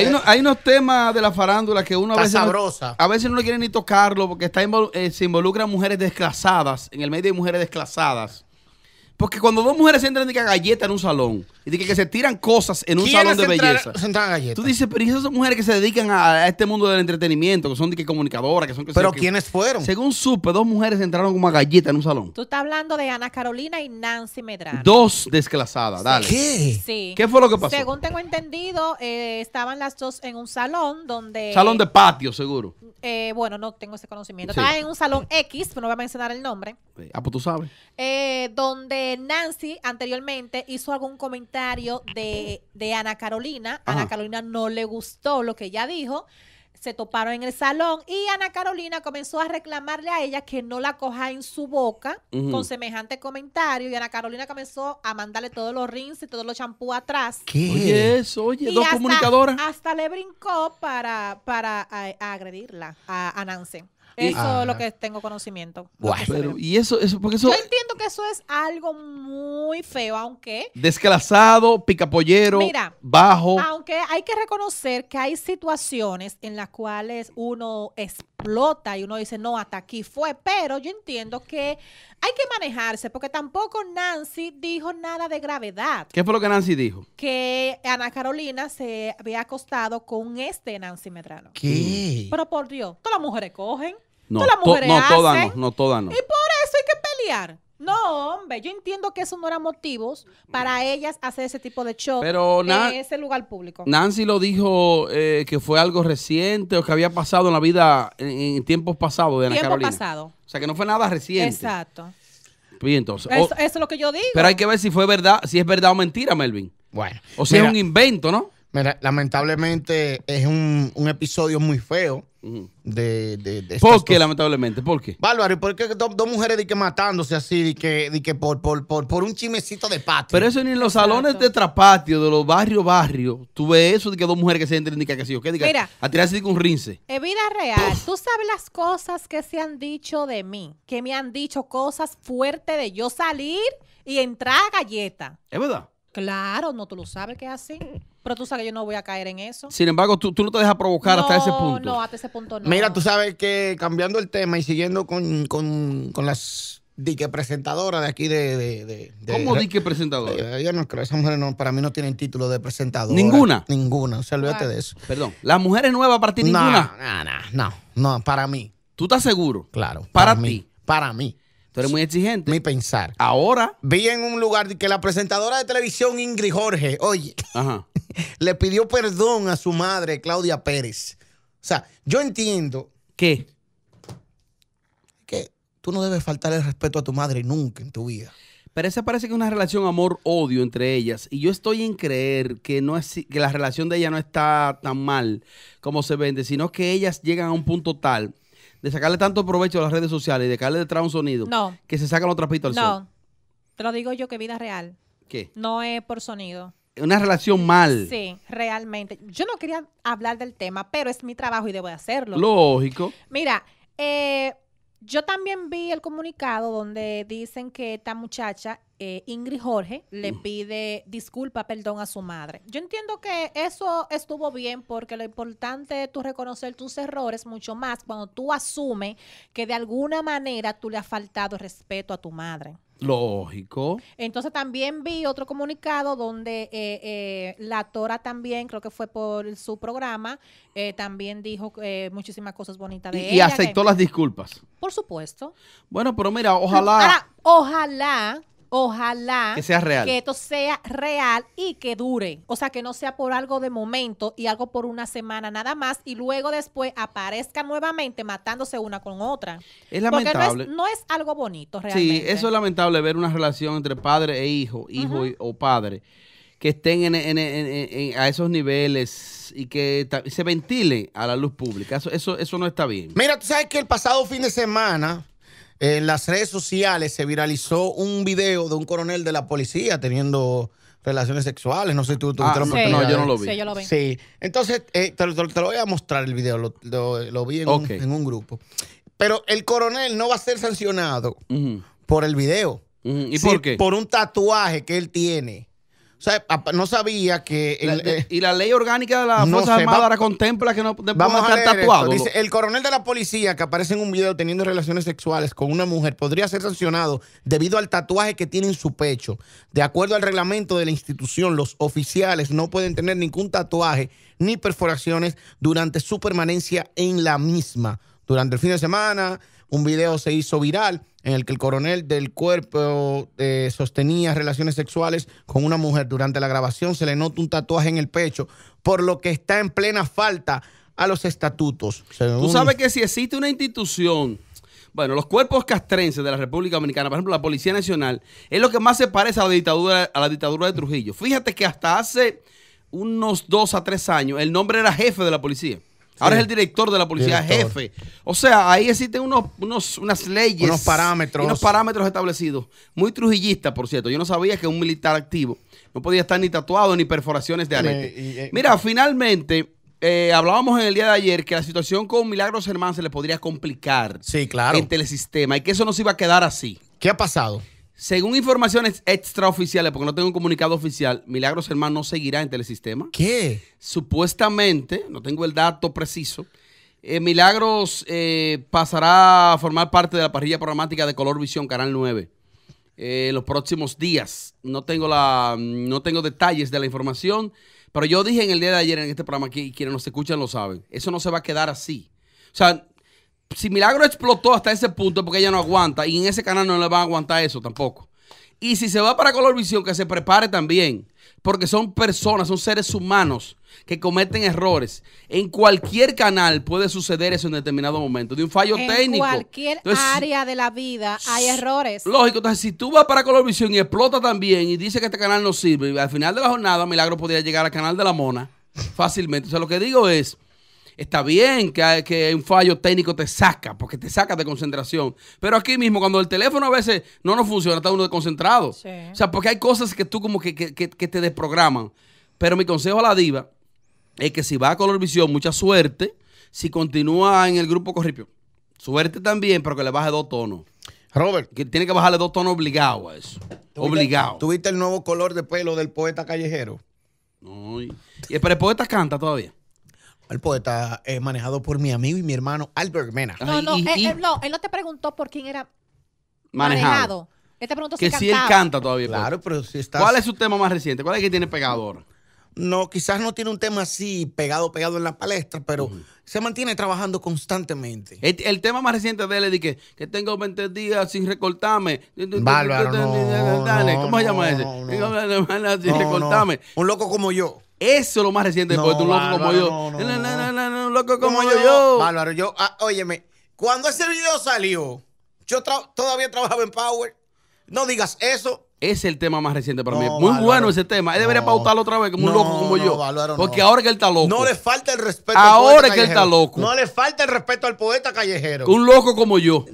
Eh, hay, unos temas de la farándula que uno a veces, no, a veces no quiere ni tocarlo porque está eh, se involucran mujeres desclasadas, en el medio de mujeres desclasadas. Porque cuando dos mujeres entran de galleta en un salón, y que, se tiran cosas en un salón de belleza. galletas Tú dices, pero ¿y esas mujeres que se dedican a, este mundo del entretenimiento, que son de que comunicadoras, que son que Pero ¿quiénes fueron? Según supe, dos mujeres entraron como una galleta en un salón. Tú estás hablando de Ana Carolina y Nancy Medrano. Dos desclasadas, dale. ¿Qué? Sí. ¿Qué fue lo que pasó? Según tengo entendido, eh, estaban las dos en un salón donde. Salón de patio, seguro. Eh, bueno, no tengo ese conocimiento. Estaban en un salón X, pero no voy a mencionar el nombre. Eh, ah, pues tú sabes. donde Nancy anteriormente hizo algún comentario de, Ana Carolina. Ana Carolina no le gustó lo que ella dijo. Se toparon en el salón y Ana Carolina comenzó a reclamarle a ella que no la coja en su boca con semejante comentario. Y Ana Carolina comenzó a mandarle todos los rins y todos los champú atrás. Oye, oye, dos hasta, Hasta le brincó para, para eh, agredirla a, a Nancy. Eso es lo ah. que tengo conocimiento. y eso, porque Yo entiendo que eso es algo muy feo, aunque. Desclasado, picapollero, bajo. Aunque hay que reconocer que hay situaciones en las cuales uno espera flota y uno dice, no, hasta aquí fue. Pero yo entiendo que hay que manejarse porque tampoco Nancy dijo nada de gravedad. ¿Qué fue lo que Nancy dijo? Que Ana Carolina se había acostado con este Nancy Medrano. ¿Qué? Mm. Pero por Dios, todas las mujeres cogen. No, todas no, todas no, no todas no. Y por eso hay que pelear. No, hombre, yo entiendo que eso no era motivos para mm. ellas hacer ese tipo de show en ese lugar público. Nancy lo dijo eh, que fue algo reciente o que había pasado en la vida en, tiempos pasados de Ana Tiempo Carolina. pasado. O sea, que no fue nada reciente. Exacto. Pues, entonces, Eso, es lo que yo digo. pero hay que ver si fue verdad, si es verdad o mentira, Melvin. Bueno. O si es un invento, ¿no? mira, lamentablemente es un episodio muy feo de, de, ¿Por qué, lamentablemente? ¿Por qué? Bárbaro, por qué dos, mujeres que matándose así, que, que por, por, por, por, un chimecito de patio? Pero eso ni en los salones de trapatio, de los barrios, barrios, tú ves eso de que dos mujeres que se entren y que así, ¿qué? Diga, Mira, a tirarse con un rince. En vida real, tú sabes las cosas que se han dicho de mí, que me han dicho cosas fuertes de yo salir y entrar a galleta. ¿Es verdad? Claro, no, tú lo sabes que es así. Pero tú sabes que yo no voy a caer en eso. Sin embargo, tú, tú no te dejas provocar hasta ese punto. No, hasta ese punto no. Mira, tú sabes que cambiando el tema y siguiendo con, con, con las dique presentadoras de aquí de... ¿Cómo dique presentadora? Eh, yo no creo, esas mujeres para mí no tienen título de presentadora. ¿Ninguna? Ninguna, o sea, olvídate de eso. Perdón, ¿las mujeres nuevas para ti no, ninguna? No, no, no, no, para mí. ¿Tú estás seguro? Claro. ¿Para, para ti? Para mí. Tú eres muy exigente. Mi pensar. Ahora. Vi en un lugar que la presentadora de televisión Ingrid Jorge, oye, Ajá. le pidió perdón a su madre, Claudia Pérez. O sea, yo entiendo. que Que tú no debes faltar el respeto a tu madre nunca en tu vida. Pero esa parece que es una relación amor-odio entre ellas. Y yo estoy en creer que, no es, que la relación de ella no está tan mal como se vende, sino que ellas llegan a un punto tal de sacarle tanto provecho a las redes sociales y de caerle detrás un sonido que se sacan los trapitos al no. Te lo digo yo que vida real. ¿Qué? No es por sonido una relación mal. Sí, realmente. Yo no quería hablar del tema, pero es mi trabajo y debo hacerlo. Lógico. Mira, eh, yo también vi el comunicado donde dicen que esta muchacha, eh, Ingrid Jorge, le pide disculpa, perdón a su madre. Yo entiendo que eso estuvo bien porque lo importante es tú reconocer tus errores mucho más cuando tú asumes que de alguna manera tú le has faltado respeto a tu madre. Lógico. Entonces también vi otro comunicado donde eh, eh, la Tora también, creo que fue por su programa, eh, también dijo muchísimas cosas bonitas de y, ella. Y aceptó las disculpas. Por supuesto. Bueno, pero mira, ojalá... ojalá Ojalá que esto sea real y que dure. O sea, que no sea por algo de momento y algo por una semana nada más y luego después aparezca nuevamente matándose una con otra. Es lamentable. Porque no es, algo bonito realmente. Sí, eso es lamentable ver una relación entre padre e hijo, hijo o padre que estén a esos niveles y que se ventile a la luz pública. eso, eso no está bien. Mira, tú sabes que el pasado fin de semana en las redes sociales se viralizó un video de un coronel de la policía teniendo relaciones sexuales. No sé, si tú tuviste ah, No, yo no lo vi. Sí, yo lo vi. Sí. Entonces, eh, te, lo, voy a mostrar el video. Lo, vi en, un, grupo. Pero el coronel no va a ser sancionado por el video. ¿Y por qué? Por un tatuaje que él tiene no sabía que. Eh, y la ley orgánica de la fuerza armada contempla que no vamos estar tatuados. el coronel de la policía que aparece en un video teniendo relaciones sexuales con una mujer podría ser sancionado debido al tatuaje que tiene en su pecho. De acuerdo al reglamento de la institución, los oficiales no pueden tener ningún tatuaje ni perforaciones durante su permanencia en la misma. Durante el fin de semana, un video se hizo viral en el que el coronel del cuerpo eh, sostenía relaciones sexuales con una mujer. Durante la grabación se le nota un tatuaje en el pecho, por lo que está en plena falta a los estatutos. Tú sabes que si existe una institución bueno, los cuerpos castrenses de la República Dominicana, por ejemplo, la Policía Nacional, es lo que más se parece a la dictadura, a la dictadura de Trujillo. Fíjate que hasta hace unos dos a tres años el nombre era jefe de la policía. Ahora es el eh, director de la policía jefe. O sea, ahí existen unos, unos, unas leyes. Unos parámetros. Unos parámetros establecidos. Muy trujillista, por cierto. Yo no sabía que un militar activo no podía estar ni tatuado ni perforaciones de eh, arete. Eh, Mira, finalmente, hablábamos en el día de ayer que la situación con Milagros Germán se le podría complicar. Sí, claro. En el sistema y que eso no se iba a quedar así. ¿Qué ha pasado? Según informaciones extraoficiales, porque no tengo un comunicado oficial, Milagros Hermano no seguirá en Telesistema. ¿Qué? Supuestamente, no tengo el dato preciso, eh, Milagros eh, pasará a formar parte de la parrilla programática de Color Visión, Canal 9, eh, los próximos días. No tengo, la, no tengo detalles de la información, pero yo dije en el día de ayer en este programa y quienes nos escuchan lo saben. Eso no se va a quedar así. O sea, si Milagro explotó hasta ese punto porque ella no aguanta y en ese canal no le van a aguantar eso tampoco. Y si se va para Color que se prepare también, porque son personas, son seres humanos que cometen errores. En cualquier canal puede suceder eso en determinado momento, de un fallo técnico. En cualquier área de la vida hay errores. Lógico, entonces si tú vas para Colorvisión y explota también y dice que este canal no sirve, y al final de la jornada Milagro podría llegar al canal de la Mona fácilmente. O sea, lo que digo es, Está bien que, un fallo técnico te saca, porque te saca de concentración. Pero aquí mismo, cuando el teléfono a veces no nos funciona, está uno desconcentrado. O sea, porque hay cosas que tú como que, te desprograman. Pero mi consejo a la diva es que si va a Color Visión, mucha suerte. Si continúa en el grupo Corripio, suerte también, pero que le baje dos tonos. Robert. Que tiene que bajarle dos tonos obligado a eso. Obligado. ¿Tuviste el nuevo color de pelo del poeta callejero? Y, pero el poeta canta todavía. El poeta es eh, manejado por mi amigo y mi hermano Albert Mena. No, no, eh, eh, él, no, te preguntó por quién era manejado. Él te preguntó Que si si él canta todavía. Pues. Claro, pero si está. ¿Cuál es su tema más reciente? ¿Cuál es el que tiene pegado No, quizás no tiene un tema así pegado, pegado en la palestra, pero se mantiene trabajando constantemente. El, tema más reciente de él es que, que tengo 20 días sin recortarme. Bárbara. ¿Cómo se llama ese? Tengo 20 días sin recortarme. Un loco como yo. Eso es lo más reciente no, un loco como yo. No, no, no, un loco como yo. Bárbaro, yo, ah, óyeme, cuando ese video salió, yo todavía trabajaba en Power. No digas eso. Es el tema más reciente para mí. Muy bueno ese tema. Él debería pautarlo otra vez como un loco como yo. Bárbaro, Porque ahora que él está loco. No le falta el respeto ahora al poeta Ahora que él está loco. No le falta el respeto al poeta callejero. Un loco como yo.